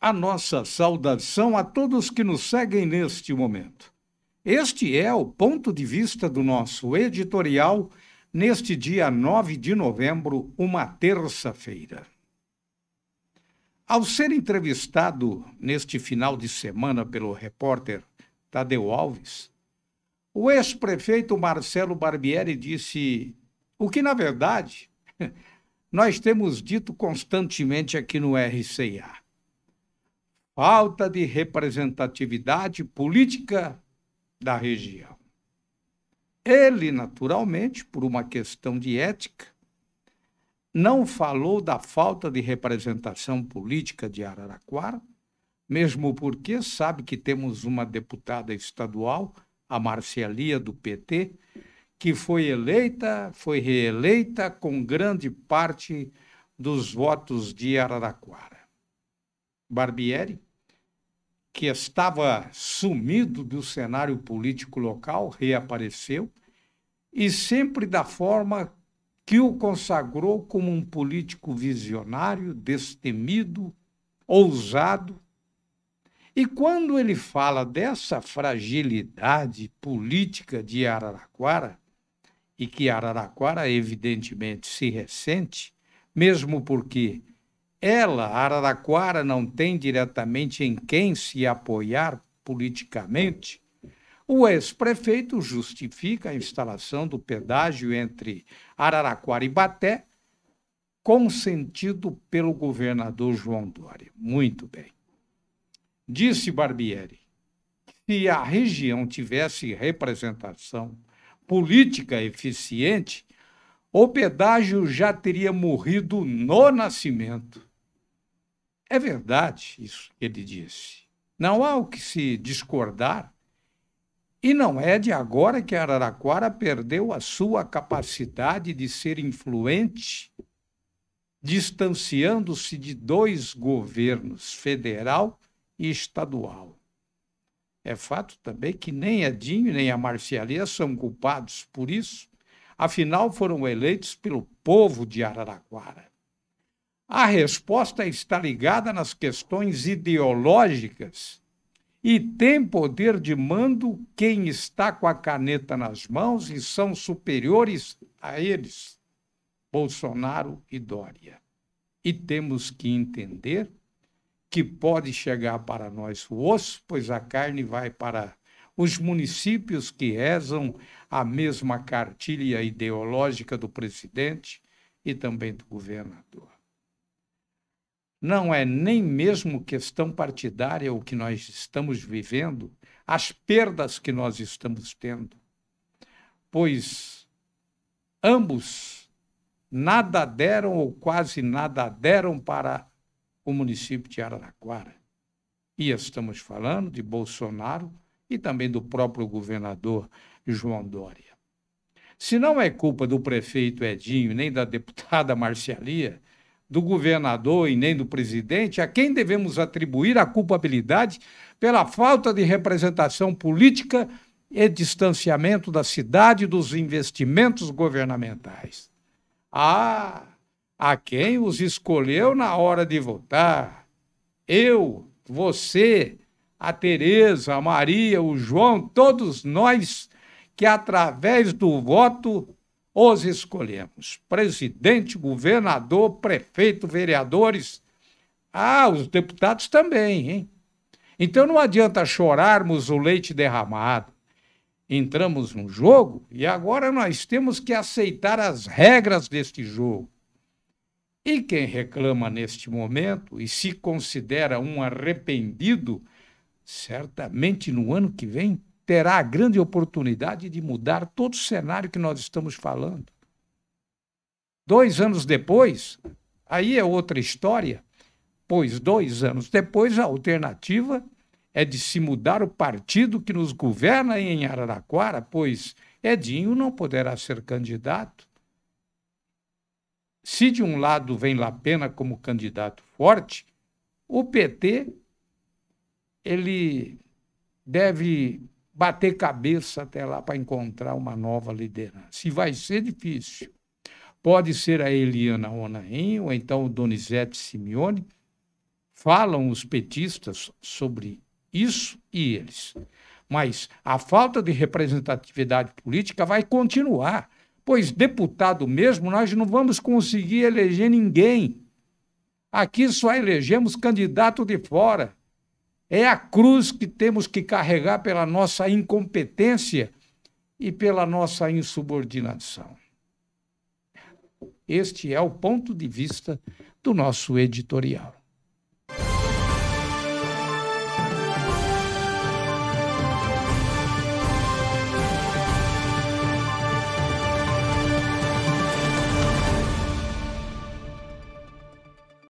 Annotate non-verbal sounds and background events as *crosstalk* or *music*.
a nossa saudação a todos que nos seguem neste momento. Este é o ponto de vista do nosso editorial neste dia 9 de novembro, uma terça-feira. Ao ser entrevistado neste final de semana pelo repórter Tadeu Alves, o ex-prefeito Marcelo Barbieri disse o que, na verdade, *laughs* nós temos dito constantemente aqui no RCA falta de representatividade política da região. Ele, naturalmente, por uma questão de ética, não falou da falta de representação política de Araraquara, mesmo porque sabe que temos uma deputada estadual, a Marcelia do PT, que foi eleita, foi reeleita com grande parte dos votos de Araraquara. Barbieri que estava sumido do cenário político local, reapareceu, e sempre da forma que o consagrou como um político visionário, destemido, ousado. E quando ele fala dessa fragilidade política de Araraquara, e que Araraquara evidentemente se ressente, mesmo porque ela, Araraquara, não tem diretamente em quem se apoiar politicamente, o ex-prefeito justifica a instalação do pedágio entre Araraquara e Baté, consentido pelo governador João Dória. Muito bem. Disse Barbieri: se a região tivesse representação política eficiente, o pedágio já teria morrido no nascimento. É verdade isso que ele disse. Não há o que se discordar. E não é de agora que Araraquara perdeu a sua capacidade de ser influente, distanciando-se de dois governos, federal e estadual. É fato também que nem Edinho nem a Marcialia são culpados por isso, afinal foram eleitos pelo povo de Araraquara. A resposta está ligada nas questões ideológicas e tem poder de mando quem está com a caneta nas mãos e são superiores a eles, Bolsonaro e Dória. E temos que entender que pode chegar para nós o osso, pois a carne vai para os municípios que rezam a mesma cartilha ideológica do presidente e também do governador não é nem mesmo questão partidária o que nós estamos vivendo, as perdas que nós estamos tendo, pois ambos nada deram ou quase nada deram para o município de Araraquara. E estamos falando de Bolsonaro e também do próprio governador João Dória. Se não é culpa do prefeito Edinho nem da deputada Marcialia, do governador e nem do presidente, a quem devemos atribuir a culpabilidade pela falta de representação política e distanciamento da cidade dos investimentos governamentais. Ah, a quem os escolheu na hora de votar. Eu, você, a Tereza, a Maria, o João, todos nós que através do voto os escolhemos: presidente, governador, prefeito, vereadores. Ah, os deputados também, hein? Então não adianta chorarmos o leite derramado. Entramos no jogo e agora nós temos que aceitar as regras deste jogo. E quem reclama neste momento e se considera um arrependido, certamente no ano que vem terá a grande oportunidade de mudar todo o cenário que nós estamos falando. Dois anos depois, aí é outra história, pois dois anos depois a alternativa é de se mudar o partido que nos governa em Araraquara, pois Edinho não poderá ser candidato. Se de um lado vem Lapena como candidato forte, o PT ele deve bater cabeça até lá para encontrar uma nova liderança. E vai ser difícil. Pode ser a Eliana Onaim ou então o Donizete Simeone. Falam os petistas sobre isso e eles. Mas a falta de representatividade política vai continuar, pois deputado mesmo nós não vamos conseguir eleger ninguém. Aqui só elegemos candidato de fora. É a cruz que temos que carregar pela nossa incompetência e pela nossa insubordinação. Este é o ponto de vista do nosso editorial.